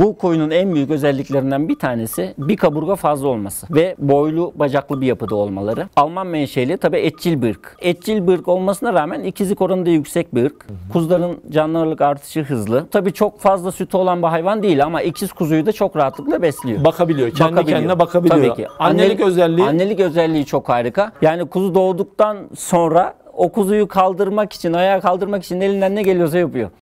Bu koyunun en büyük özelliklerinden bir tanesi bir kaburga fazla olması ve boylu bacaklı bir yapıda olmaları. Alman menşeli tabi etçil bir ırk. Etçil bir ırk olmasına rağmen ikizlik oranı da yüksek bir ırk. Kuzuların canlılık artışı hızlı. Tabi çok fazla sütü olan bir hayvan değil ama ikiz kuzuyu da çok rahatlıkla besliyor. Bakabiliyor. Kendi bakabiliyor. kendine bakabiliyor. Tabii ki. Annelik, annelik özelliği. Annelik özelliği çok harika. Yani kuzu doğduktan sonra o kuzuyu kaldırmak için, ayağa kaldırmak için elinden ne geliyorsa yapıyor.